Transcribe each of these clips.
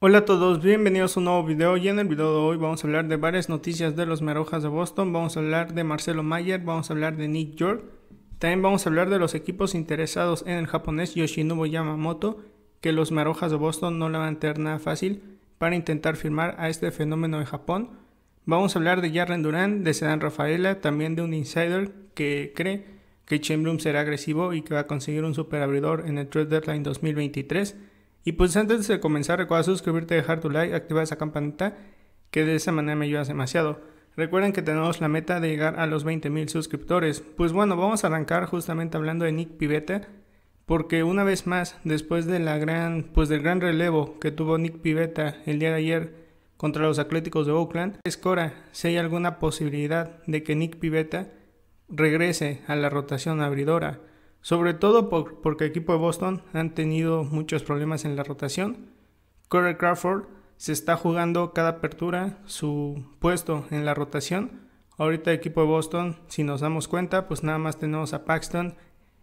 Hola a todos, bienvenidos a un nuevo video y en el video de hoy vamos a hablar de varias noticias de los Marojas de Boston, vamos a hablar de Marcelo Mayer, vamos a hablar de Nick York, también vamos a hablar de los equipos interesados en el japonés Yoshinobu Yamamoto, que los Marojas de Boston no le van a tener nada fácil para intentar firmar a este fenómeno de Japón. Vamos a hablar de Jarren Durán, de Sedan Rafaela, también de un insider que cree que Chamberlain será agresivo y que va a conseguir un superabridor en el trade deadline 2023. Y pues antes de comenzar, recuerda suscribirte, dejar tu like, activar esa campanita, que de esa manera me ayudas demasiado. Recuerden que tenemos la meta de llegar a los 20.000 suscriptores. Pues bueno, vamos a arrancar justamente hablando de Nick Pivetta, porque una vez más, después de la gran, pues del gran relevo que tuvo Nick Pivetta el día de ayer contra los Atléticos de Oakland, es si hay alguna posibilidad de que Nick Pivetta regrese a la rotación abridora sobre todo porque el equipo de Boston han tenido muchos problemas en la rotación. Corey Crawford se está jugando cada apertura su puesto en la rotación. Ahorita el equipo de Boston, si nos damos cuenta, pues nada más tenemos a Paxton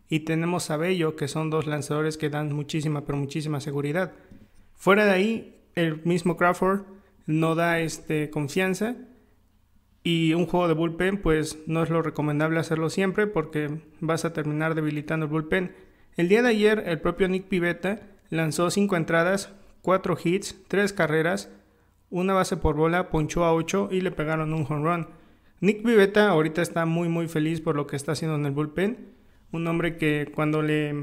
y tenemos a Bello, que son dos lanzadores que dan muchísima, pero muchísima seguridad. Fuera de ahí, el mismo Crawford no da este, confianza y un juego de bullpen, pues no es lo recomendable hacerlo siempre porque vas a terminar debilitando el bullpen. El día de ayer, el propio Nick Pivetta lanzó 5 entradas, 4 hits, 3 carreras, una base por bola, ponchó a 8 y le pegaron un home run. Nick Pivetta ahorita está muy muy feliz por lo que está haciendo en el bullpen. Un hombre que cuando le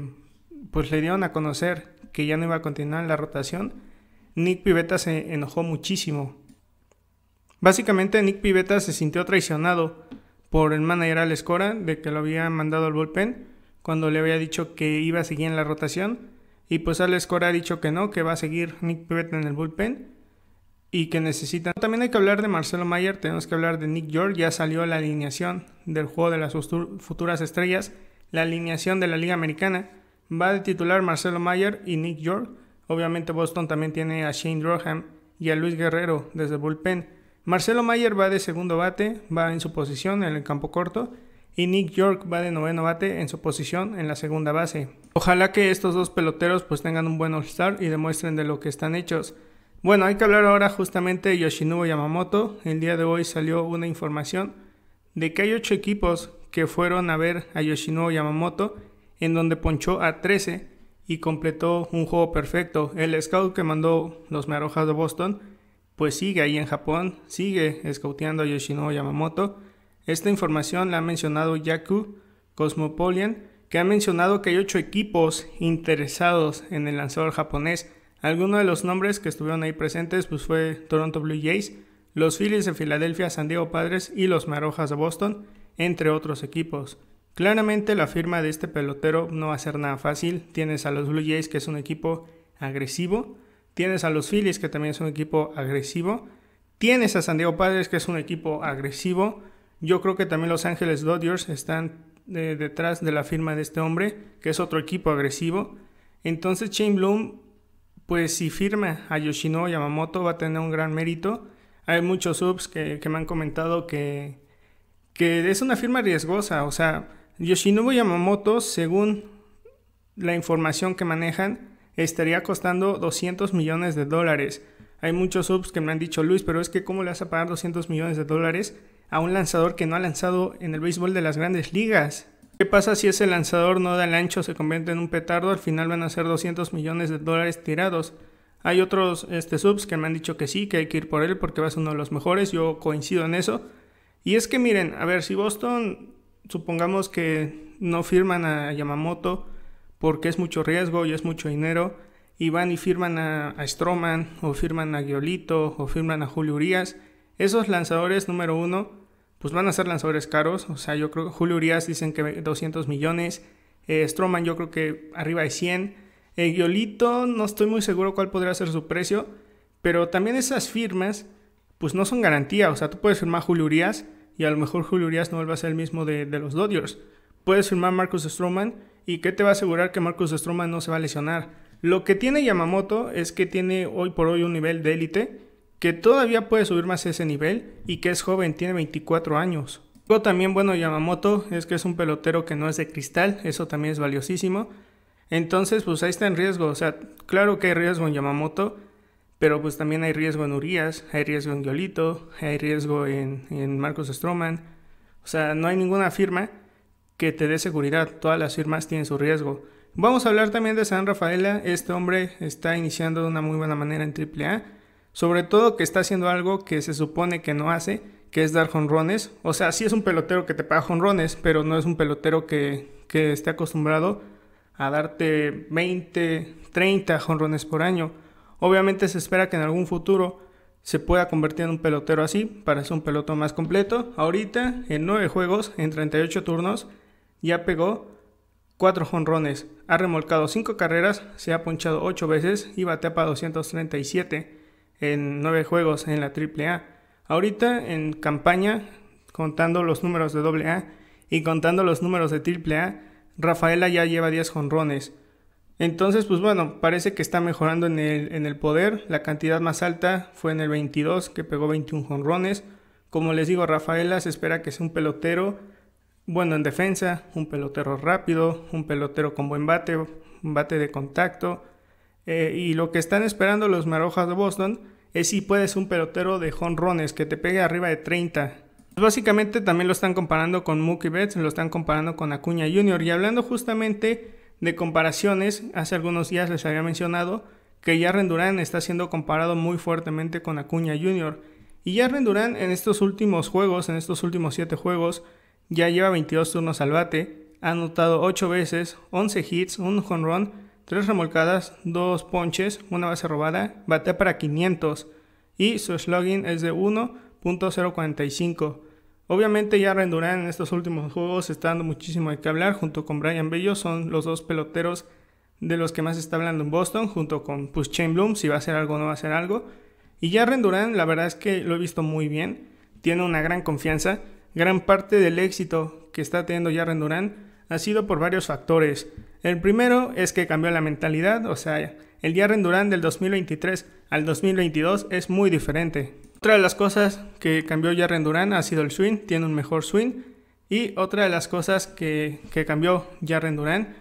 pues le dieron a conocer que ya no iba a continuar la rotación, Nick Pivetta se enojó muchísimo Básicamente Nick Pivetta se sintió traicionado por el manager Alex Cora de que lo había mandado al bullpen cuando le había dicho que iba a seguir en la rotación y pues Alex Cora ha dicho que no, que va a seguir Nick Pivetta en el bullpen y que necesitan. También hay que hablar de Marcelo Mayer, tenemos que hablar de Nick George, ya salió la alineación del juego de las futuras estrellas, la alineación de la Liga Americana. Va de titular Marcelo Mayer y Nick York. Obviamente Boston también tiene a Shane Roham y a Luis Guerrero desde el bullpen. Marcelo Mayer va de segundo bate, va en su posición en el campo corto, y Nick York va de noveno bate en su posición en la segunda base. Ojalá que estos dos peloteros pues tengan un buen all y demuestren de lo que están hechos. Bueno, hay que hablar ahora justamente de Yoshinobu Yamamoto. El día de hoy salió una información de que hay ocho equipos que fueron a ver a Yoshinobu Yamamoto en donde ponchó a 13 y completó un juego perfecto. El scout que mandó los Marojas de Boston pues sigue ahí en Japón, sigue escouteando a Yoshinobu Yamamoto. Esta información la ha mencionado Yaku Cosmopolitan que ha mencionado que hay ocho equipos interesados en el lanzador japonés. Algunos de los nombres que estuvieron ahí presentes pues fue Toronto Blue Jays, los Phillies de Filadelfia, San Diego Padres y los Marojas de Boston, entre otros equipos. Claramente la firma de este pelotero no va a ser nada fácil. Tienes a los Blue Jays, que es un equipo agresivo, Tienes a los Phillies, que también es un equipo agresivo. Tienes a San Diego Padres, que es un equipo agresivo. Yo creo que también Los Ángeles Dodgers están eh, detrás de la firma de este hombre, que es otro equipo agresivo. Entonces Shane Bloom, pues si firma a Yoshinobu Yamamoto va a tener un gran mérito. Hay muchos subs que, me han comentado que, que es una firma riesgosa. O sea, Yoshinobu Yamamoto, según la información que manejan, estaría costando 200 millones de dólares. Hay muchos subs que me han dicho, Luis, pero es que ¿cómo le vas a pagar 200 millones de dólares a un lanzador que no ha lanzado en el béisbol de las grandes ligas? ¿Qué pasa si ese lanzador no da el ancho, se convierte en un petardo? Al final van a ser 200 millones de dólares tirados. Hay otros este, subs que me han dicho que sí, que hay que ir por él porque va a ser uno de los mejores. Yo coincido en eso. Y es que miren, a ver, si Boston, supongamos que no firman a Yamamoto, porque es mucho riesgo y es mucho dinero, y van y firman a, Stroman, o firman a Giolito, o firman a Julio Urias, esos lanzadores número uno, pues van a ser lanzadores caros, o sea, yo creo que Julio Urias dicen que 200 millones, eh, Stroman yo creo que arriba de 100, eh, Giolito no estoy muy seguro cuál podría ser su precio, pero también esas firmas, pues no son garantía, o sea, tú puedes firmar a Julio Urias, y a lo mejor Julio Urias no vuelva a ser el mismo de, los Dodgers. Puedes firmar a Marcus Stroman ¿Y qué te va a asegurar que Marcus Stroman no se va a lesionar? Lo que tiene Yamamoto es que tiene hoy por hoy un nivel de élite que todavía puede subir más ese nivel y que es joven, tiene 24 años. Lo también bueno Yamamoto es que es un pelotero que no es de cristal, eso también es valiosísimo. Entonces, pues ahí está en riesgo, o sea, claro que hay riesgo en Yamamoto, pero pues también hay riesgo en Urias, hay riesgo en Giolito, hay riesgo en, en Marcos Stroman. O sea, no hay ninguna firma que te dé seguridad. Todas las firmas tienen su riesgo. Vamos a hablar también de San Rafaela. Este hombre está iniciando de una muy buena manera en AAA. Sobre todo que está haciendo algo que se supone que no hace, que es dar jonrones. O sea, sí es un pelotero que te paga jonrones, pero no es un pelotero que, que esté acostumbrado a darte 20, 30 jonrones por año. Obviamente se espera que en algún futuro se pueda convertir en un pelotero así, para ser un peloto más completo. Ahorita, en 9 juegos, en 38 turnos, ya pegó 4 jonrones, ha remolcado 5 carreras, se ha ponchado 8 veces y batea para 237 en 9 juegos en la AAA. Ahorita en campaña, contando los números de AA y contando los números de AAA, Rafaela ya lleva 10 jonrones. Entonces, pues bueno, parece que está mejorando en el, en el poder. La cantidad más alta fue en el 22, que pegó 21 jonrones. Como les digo, Rafaela se espera que sea un pelotero bueno en defensa, un pelotero rápido, un pelotero con buen bate, un bate de contacto. Eh, y lo que están esperando los Marojas de Boston es si puedes un pelotero de jonrones que te pegue arriba de 30. Básicamente también lo están comparando con Mookie Betts, lo están comparando con Acuña Jr. Y hablando justamente de comparaciones, hace algunos días les había mencionado que Jarren Durán está siendo comparado muy fuertemente con Acuña Jr. Y Jarren Durán en estos últimos juegos, en estos últimos 7 juegos, ya lleva 22 turnos al bate, ha anotado 8 veces, 11 hits, un jonrón, 3 remolcadas, 2 ponches, una base robada, batea para 500 y su slugging es de 1.045. Obviamente ya Rendurán en estos últimos juegos está dando muchísimo de qué hablar junto con Brian Bello, son los dos peloteros de los que más está hablando en Boston junto con push Shane Bloom, si va a hacer algo o no va a hacer algo. Y ya Rendurán la verdad es que lo he visto muy bien, tiene una gran confianza Gran parte del éxito que está teniendo ya Durán ha sido por varios factores. El primero es que cambió la mentalidad, o sea, el Jaren Durán del 2023 al 2022 es muy diferente. Otra de las cosas que cambió Jaren Durán ha sido el swing, tiene un mejor swing. Y otra de las cosas que, cambió Jaren Durán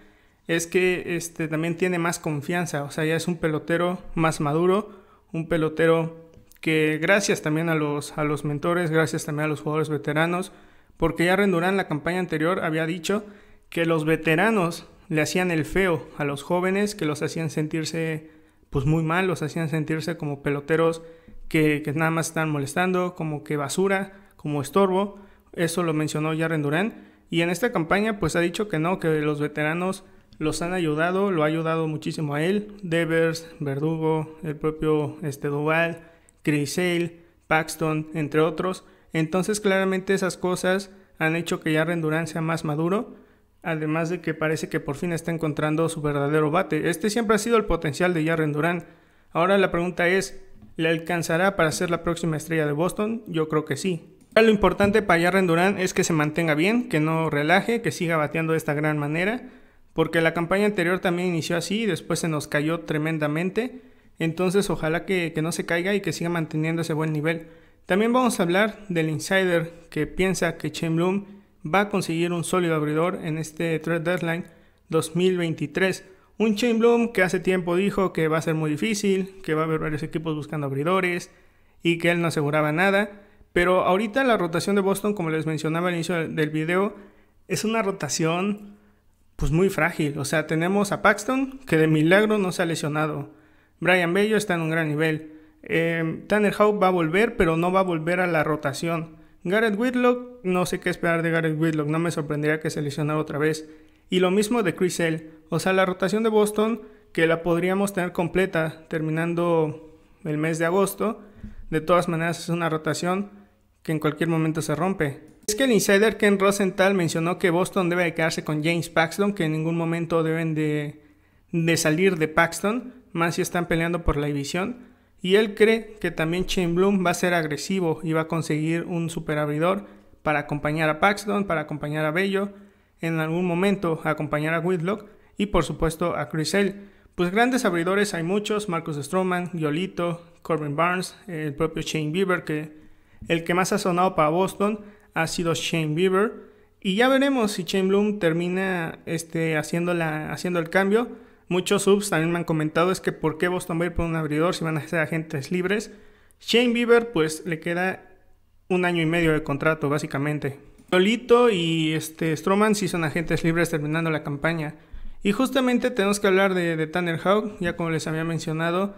es que este, también tiene más confianza, o sea, ya es un pelotero más maduro, un pelotero que gracias también a los, a los mentores, gracias también a los jugadores veteranos, porque ya Rendurán la campaña anterior había dicho que los veteranos le hacían el feo a los jóvenes, que los hacían sentirse pues muy mal, los hacían sentirse como peloteros que, nada más están molestando, como que basura, como estorbo. Eso lo mencionó ya Rendurán. Y en esta campaña pues ha dicho que no, que los veteranos los han ayudado, lo ha ayudado muchísimo a él, Devers, Verdugo, el propio este, Duval, Chris Paxton, entre otros. Entonces claramente esas cosas han hecho que ya Durán sea más maduro, además de que parece que por fin está encontrando su verdadero bate. Este siempre ha sido el potencial de Jarren Durán. Ahora la pregunta es, ¿le alcanzará para ser la próxima estrella de Boston? Yo creo que sí. Lo importante para Jarren Durán es que se mantenga bien, que no relaje, que siga bateando de esta gran manera, porque la campaña anterior también inició así y después se nos cayó tremendamente. Entonces ojalá que, no se caiga y que siga manteniendo ese buen nivel. También vamos a hablar del insider que piensa que Chain Bloom va a conseguir un sólido abridor en este trade deadline 2023. Un Chain Bloom que hace tiempo dijo que va a ser muy difícil, que va a haber varios equipos buscando abridores y que él no aseguraba nada. Pero ahorita la rotación de Boston, como les mencionaba al inicio del video, es una rotación pues muy frágil. O sea, tenemos a Paxton que de milagro no se ha lesionado. Brian Bello está en un gran nivel. Em, Tanner Howe va a volver, pero no va a volver a la rotación. Gareth Whitlock, no sé qué esperar de Garrett Whitlock, no me sorprendería que se lesionara otra vez. Y lo mismo de Chris L. O sea, la rotación de Boston, que la podríamos tener completa terminando el mes de agosto, de todas maneras es una rotación que en cualquier momento se rompe. Es que el insider Ken Rosenthal mencionó que Boston debe de quedarse con James Paxton, que en ningún momento deben de, de salir de Paxton, más si están peleando por la división, y él cree que también Shane Bloom va a ser agresivo y va a conseguir un super abridor para acompañar a Paxton, para acompañar a Bello, en algún momento acompañar a Whitlock y por supuesto a Chris Pues grandes abridores hay muchos, Marcus Stroman, Yolito Corbin Barnes, el propio Shane Bieber, que el que más ha sonado para Boston ha sido Shane Bieber. Y ya veremos si Shane Bloom termina este, haciendo, haciendo el cambio Muchos subs también me han comentado es que por qué Boston va a por un abridor si van a ser agentes libres. Shane Bieber pues le queda un año y medio de contrato básicamente. Olito y este Stroman sí son agentes libres terminando la campaña. Y justamente tenemos que hablar de, Tanner Houck ya como les había mencionado,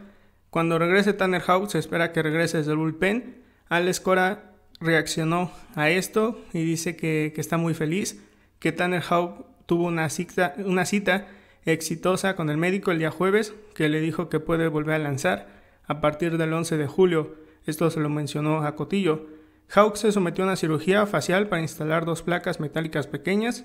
cuando regrese Tanner Houck se espera que regrese desde el bullpen. Alex Cora reaccionó a esto y dice que, está muy feliz, que Tanner Houck tuvo una cita, una cita exitosa con el médico el día jueves, que le dijo que puede volver a lanzar a partir del 11 de julio. Esto se lo mencionó a Cotillo. Hawk se sometió a una cirugía facial para instalar dos placas metálicas pequeñas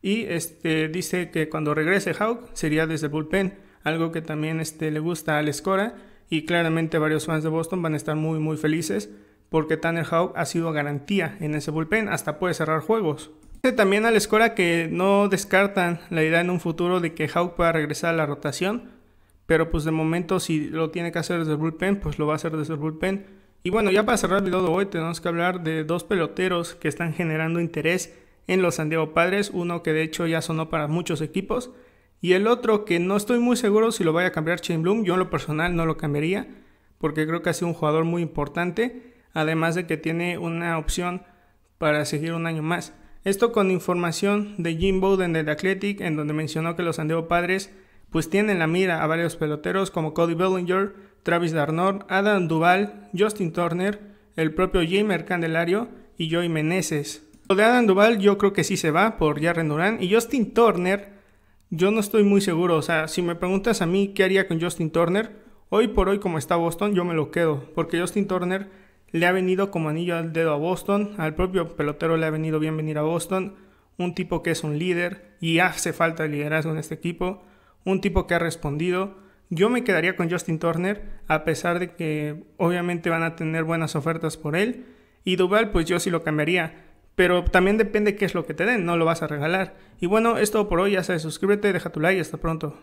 y este, dice que cuando regrese Hawk sería desde bullpen, algo que también este, le gusta al Escora y claramente varios fans de Boston van a estar muy muy felices porque Tanner Hawk ha sido garantía en ese bullpen, hasta puede cerrar juegos también a la escuela que no descartan la idea en un futuro de que Hawk pueda regresar a la rotación, pero pues de momento si lo tiene que hacer desde el bullpen, pues lo va a hacer desde el bullpen. Y bueno, ya para cerrar el video de hoy tenemos que hablar de dos peloteros que están generando interés en los San Diego Padres, uno que de hecho ya sonó para muchos equipos y el otro que no estoy muy seguro si lo vaya a cambiar Shane Bloom, yo en lo personal no lo cambiaría porque creo que ha sido un jugador muy importante, además de que tiene una opción para seguir un año más. Esto con información de Jim Bowden del Athletic, en donde mencionó que los andeo Padres pues tienen la mira a varios peloteros como Cody Bellinger, Travis Darnold, Adam Duval, Justin Turner, el propio Jamer Candelario y Joey Meneses. Lo de Adam Duval yo creo que sí se va por Jarren Durán y Justin Turner yo no estoy muy seguro, o sea, si me preguntas a mí qué haría con Justin Turner, hoy por hoy como está Boston yo me lo quedo, porque Justin Turner le ha venido como anillo al dedo a Boston, al propio pelotero le ha venido bien venir a Boston, un tipo que es un líder y hace falta liderazgo en este equipo, un tipo que ha respondido. Yo me quedaría con Justin Turner, a pesar de que obviamente van a tener buenas ofertas por él. Y Duval, pues yo sí lo cambiaría. Pero también depende qué es lo que te den, no lo vas a regalar. Y bueno, es todo por hoy, ya sabes, suscríbete, deja tu like y hasta pronto.